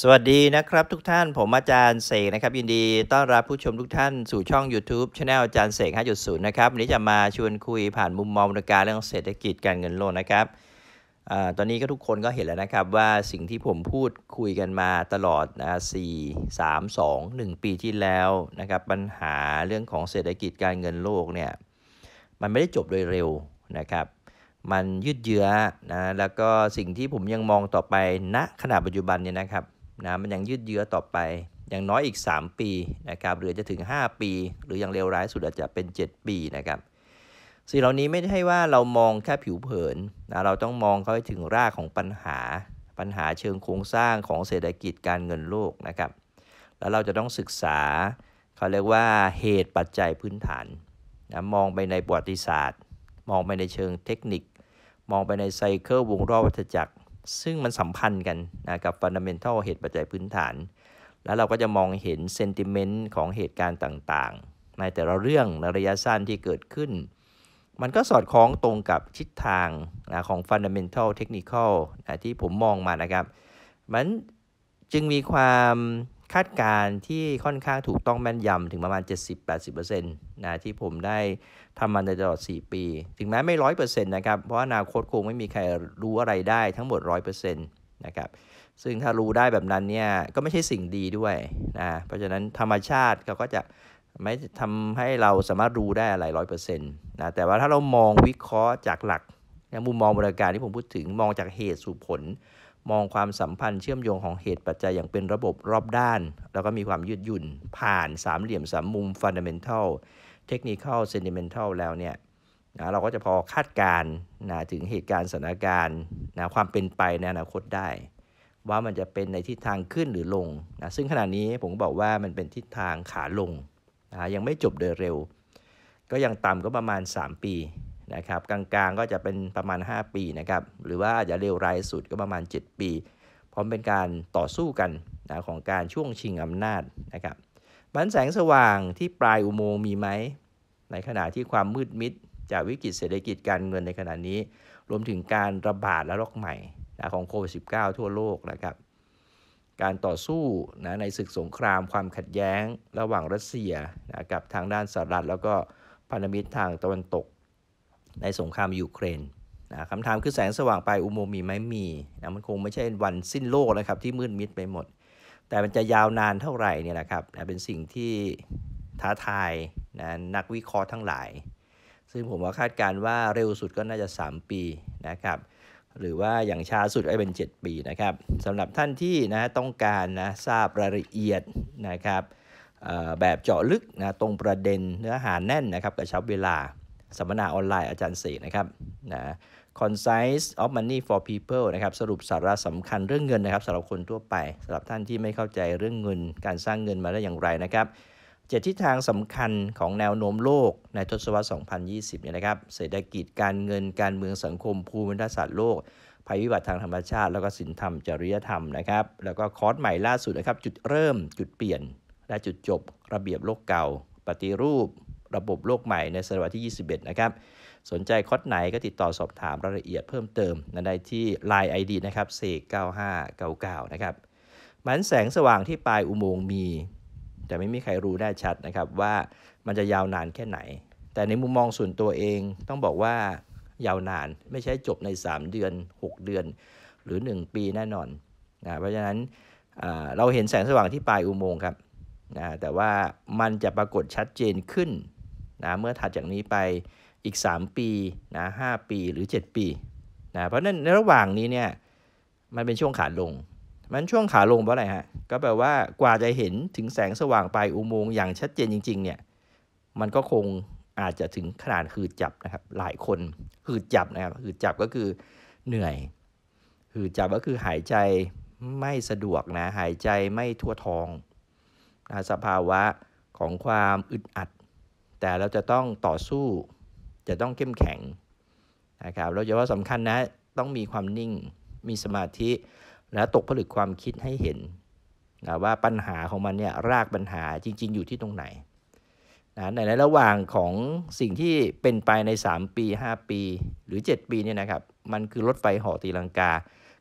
สวัสดีนะครับทุกท่านผมอาจารย์เสกนะครับ ยินดีต้อนรับผู้ชมทุกท่านสู่ช่อง YouTube c h anel อาจารย์เสก5.0นะครับวันนี้จะมาชวนคุยผ่านมุมมองการเรื่องเศรษฐกิจการเงินโลกนะครับอตอนนี้ก็ทุกคนก็เห็นแล้วนะครับว่าสิ่งที่ผมพูดคุยกันมาตลอดนะ4 3 2 1 ปีที่แล้วนะครับ ปัญหาเรื่องของเศรษฐกิจการเงินโลกเนี่ยมันไม่ได้จบโดยเร็วนะครับ มันยืดเยื้อนะแล้วก็สิ่งที่ผมยังมองต่อไปณนะขณะปัจจุบันเนี่ยนะครับนะมันยังยืดเยื้อต่อไปอย่างน้อยอีก 3 ปีนะครับหรือจะถึง 5 ปี หรืออย่างเลวร้ายสุดอาจจะเป็น 7 ปีนะครับสิ่งเหล่านี้ไม่ใช่ว่าเรามองแค่ผิวเผินนะเราต้องมองเข้าไปถึงรากของปัญหา ปัญหาเชิงโครงสร้างของเศรษฐกิจการเงินโลกนะครับแล้วเราจะต้องศึกษาเขาเรียกว่าเหตุปัจจัยพื้นฐานนะมองไปในประวัติศาสตร์ มองไปในเชิงเทคนิค มองไปในไซเคิลวงรอบวัฏจักรซึ่งมันสัมพันธ์กันนะกับันดัมเมนทัลเหตุปัจจัยพื้นฐาน แล้วเราก็จะมองเห็นเซนติเมนต์ของเหตุการณ์ต่างๆ ในแต่ละเรื่องในระยะสั้นที่เกิดขึ้น มันก็สอดคล้องตรงกับทิศทางนะของฟันดัมเ n นทัลเทคนิค a ลที่ผมมองมานะครับ มันจึงมีความคาดการณ์ที่ค่อนข้างถูกต้องแม่นยำถึงประมาณ 70-80%นะที่ผมได้ทำมาในตลอด 4 ปี ถึงแม้ไม่ 100%นะครับ เพราะอนาคตคงไม่มีใครรู้อะไรได้ทั้งหมด 100%นะครับซึ่งถ้ารู้ได้แบบนั้นเนี่ย ก็ไม่ใช่สิ่งดีด้วยนะเพราะฉะนั้นธรรมชาติก็จะไม่ทำให้เราสามารถรู้ได้อะไรร้อยเปอร์เซ็นต์นะแต่ว่าถ้าเรามองวิเคราะห์จากหลัก มุมมองบริการที่ผมพูดถึงมองจากเหตุสู่ผลมองความสัมพันธ์เชื่อมโยงของเหตุปัจจัยอย่างเป็นระบบรอบด้าน แล้วก็มีความยืดหยุ่นผ่านสามเหลี่ยมสามมุม fundamental technical sentimental แล้วเนี่ยนะเราก็จะพอคาดการนะถึงเหตุการณ์สถานการณ์นะความเป็นไปในอนาคตได้ ว่ามันจะเป็นในทิศทางขึ้นหรือลงนะซึ่งขณะนี้ผมบอกว่ามันเป็นทิศทางขาลงนะยังไม่จบโดยเร็ว ก็ยังต่ำก็ประมาณ 3 ปีนะครับกลางๆก็จะเป็นประมาณ 5 ปีนะครับหรือว่าอาจจะเร็วร้ายสุดก็ประมาณ 7 ปี พร้อมเป็นการต่อสู้กันนะของการช่วงชิงอำนาจนะครับบันแสงสว่างที่ปลายอุโมงค์มีไหม ในขณะที่ความมืดมิดจากวิกฤตเศรษฐกิจการเงินในขณะนี้ รวมถึงการระบาดและลอกใหม่นะของโควิด -19 ทั่วโลกนะครับการต่อสู้นะในศึกสงครามความขัดแย้ง ระหว่างรัสเซียนะกับทางด้านสหรัฐแล้วก็พันธมิตรทางตะวันตกในสงครามยูเครนนะคำถามคือแสงสว่างปลายอุโมงค์มีไหมมีนะมันคงไม่ใช่วันสิ้นโลกนะครับที่มืดมิดไปหมด แต่มันจะยาวนานเท่าไหร่เนี่ยนะครับนะเป็นสิ่งที่ท้าทายนะนักวิเคราะห์ทั้งหลาย ซึ่งผมว่าคาดการว่าเร็วสุดก็น่าจะ 3 ปีนะครับหรือว่าอย่างช้าสุดไอ้เป็น 7 ปีนะครับสำหรับท่านที่นะต้องการนะทราบรายละเอียดนะครับแบบเจาะลึกนะตรงประเด็นเนื้อหาแน่นนะครับกระชับเวลาสัมมนาออนไลน์อาจารย์เสกนะครับ นะ Concise of Money for People นะครับ สรุปสาระสำคัญเรื่องเงินนะครับสำหรับคนทั่วไปสำหรับท่านที่ไม่เข้าใจเรื่องเงิน การสร้างเงินมาได้อย่างไรนะครับ เจ็ดทิศทางสำคัญของแนวโน้มโลกในทศวรรษ2020 เนี่ยนะครับ เศรษฐกิจการเงินการเมืองสังคมภูมิรัศร์โลก ภัยวิบัติทางธรรมชาติแล้วก็ศิลธรรมจริยธรรมนะครับแล้วก็คอร์สใหม่ล่าสุดนะครับจุดเริ่ม จุดเปลี่ยน และจุดจบระเบียบโลกเก่าปฏิรูประบบโลกใหม่ในศตวรรษที่ 21 นะครับ สนใจคอร์สไหนก็ติดต่อสอบถามรายละเอียดเพิ่มเติมได้ที่ Line ID นะครับเก9599นะครับ มันแสงสว่างที่ปลายอุโมงค์มี แต่ไม่มีใครรู้แน่ชัดนะครับว่ามันจะยาวนานแค่ไหน แต่ในมุมมองส่วนตัวเองต้องบอกว่ายาวนานไม่ใช่จบใน 3 เดือน 6 เดือน หรือ 1 ปีแน่นอนนะ เพราะฉะนั้นเราเห็นแสงสว่างที่ปลายอุโมงค์ครับนะแต่ว่ามันจะปรากฏชัดเจนขึ้นนะเมื่อถัดจากนี้ไปอีก 3 ปีนะ5ปีหรือ 7 ปีนะเพราะนั้นในระหว่างนี้เนี่ยมันเป็นช่วงขาลงมันช่วงขาลงเพราะอะไรฮะก็แปลว่ากว่าจะเห็นถึงแสงสว่างปลายอุโมงค์อย่างชัดเจนจริงๆเนี่ยมันก็คงอาจจะถึงขนาดหืดจับนะครับหลายคนหืดจับนะครับหืดจับก็คือเหนื่อยหืดจับก็คือหายใจไม่สะดวกนะหายใจไม่ทั่วท้องนะสภาวะของความอึดอัดแต่เราจะต้องต่อสู้จะต้องเข้มแข็งนะครับเราจะว่าสำคัญนะต้องมีความนิ่งมีสมาธิและตกผลึกความคิดให้เห็นนะว่าปัญหาของมันเนี่ยรากปัญหาจริง ๆ อยู่ที่ตรงไหนนะในระหว่างของสิ่งที่เป็นไปใน 3 ปี 5 ปี หรือ 7 ปีเนี่ยนะครับมันคือรถไฟห่อตีลังกา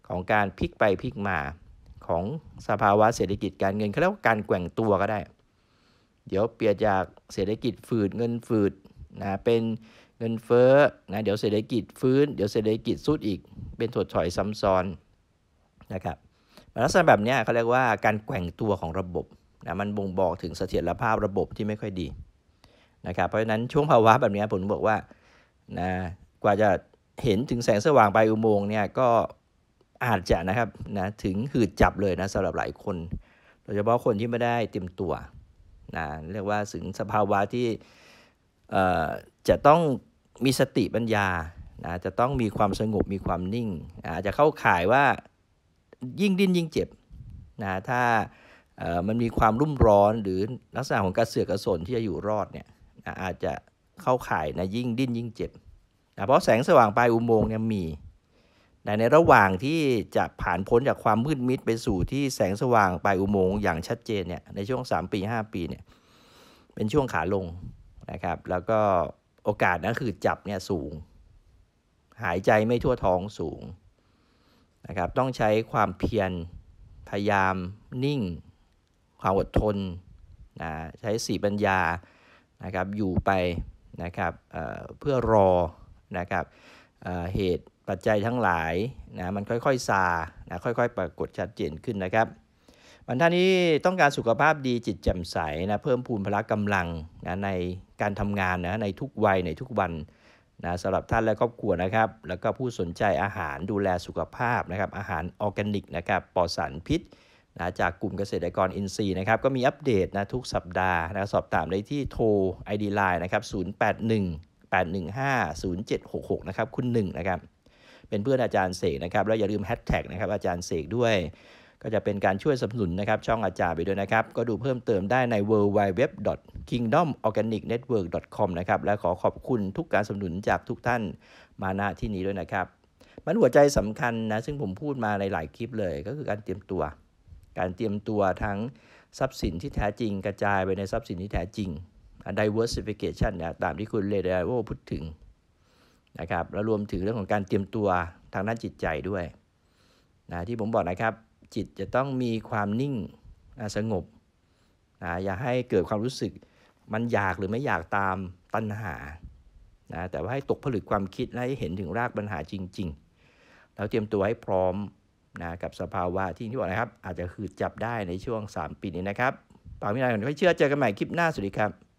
ของการพลิกไปพลิกมาของสภาวะเศรษฐกิจการเงินเขาเรียกว่าการแกว่งตัวก็ได้เดี๋ยวเปลี่ยนจากเศรษฐกิจฝืดเงินฝืดนะเป็นเงินเฟ้อนะเดี๋ยวเศรษฐกิจฟื้น เดี๋ยวเศรษฐกิจสุดอีก เป็นถดถอยซ้ำซ้อนนะครับลักษณะแบบนี้เขาเรียกว่าการแกว่งตัวของระบบนะมันบ่งบอกถึงเสถียรภาพระบบที่ไม่ค่อยดีนะครับเพราะฉะนั้นช่วงภาวะแบบนี้ผมบอกว่านะกว่าจะเห็นถึงแสงสว่างปลายอุโมงค์เนี่ยก็อาจจะนะครับนะถึงหืดจับเลยนะสำหรับหลายคนโดยเฉพาะคนที่ไม่ได้เต็มตัวนะเรียกว่าถึงสภาวะที่จะต้องมีสติปัญญานะจะต้องมีความสงบมีความนิ่งาจจะเข้าข่ายว่ายิ่งดิ้นยิ่งเจ็บนะถ้ามันมีความรุ่มร้อนหรือลักษณะของกระเสือกกระสนที่จะอยู่รอดเนี่ยอาจจะเข้าข่ายนะยิ่งดิ้นยิ่งเจ็บนะเพราะแสงสว่างปลายอุโมงค์เนี่ยมีแต่ในระหว่างที่จะผ่านพ้นจากความมืดมิดไปสู่ที่แสงสว่างปลายอุโมงค์อย่างชัดเจนเนี่ยในช่วง 3 ปี 5 ปีเนี่ยเป็นช่วงขาลงนะครับแล้วก็โอกาสนั้นคือจับเนี่ยสูง หายใจไม่ทั่วท้องสูงนะครับต้องใช้ความเพียรพยายามนิ่งความอดทนนะใช้สีปัญญานะครับอยู่ไปนะครับเเพื่อรอนะครับเเหตุปัจจัยทั้งหลายนะมันค่อย ๆ ซานะค่อยๆ ปรากฏชัดเจนขึ้นนะครับ บรรท่านี้ต้องการสุขภาพดีจิตแจ่มใสนะเพิ่มพูนพละกำลังนะในการทำงานนะในทุกวัยในทุกวันนะสำหรับท่านและครอบครัวนะครับ แล้วก็ผู้สนใจอาหารดูแลสุขภาพนะครับอาหารออร์แกนิกนะครับปลอดสารพิษนะจากกลุ่มเกษตรกรอินทรีย์นะครับ ก็มีอัปเดตนะทุกสัปดาห์นะสอบถามได้ที่โทร ID Line นะครับ081 815 0766นะครับคุณ1นะครับเป็นเพื่อนอาจารย์เสกนะครับ แล้วอย่าลืมแฮชแท็กนะครับอาจารย์เสกด้วย ก็จะเป็นการช่วยสนับสนุนนะครับ ช่องอาจารย์ไปด้วยนะครับ ก็ดูเพิ่มเติมได้ใน w w w k i n g d o m o r g a n i c n e t w o r k c o m นะครับและขอขอบคุณทุกการสนับสนุนจากทุกท่านมาณที่นี้ด้วยนะครับ มันหัวใจสำคัญนะ ซึ่งผมพูดมาในหลายคลิปเลย ก็คือการเตรียมตัว การเตรียมตัวทั้งทรัพย์สินที่แท้จริงกระจายไปในทรัพย์สินที่แท้จริง diversification นะตามที่คุณเลเดโอพูดถึงนะครับแล้วรวมถึงเรื่องของการเตรียมตัวทางด้านจิตใจด้วยนะที่ผมบอกนะครับ จิตจะต้องมีความนิ่งสงบนะอย่าให้เกิดความรู้สึกมันอยากหรือไม่อยากตามตัณหานะแต่ว่าให้ตกผลึกความคิดและให้เห็นถึงรากปัญหาจริงๆแล้วเตรียมตัวให้พร้อมนะกับสภาวะที่ที่บอกนะครับอาจจะคือจับได้ในช่วง 3ปีนี้นะครับปาพม่ไดนผมกเชื่อเจอกันใหม่คลิปหน้าสวัสดีครับ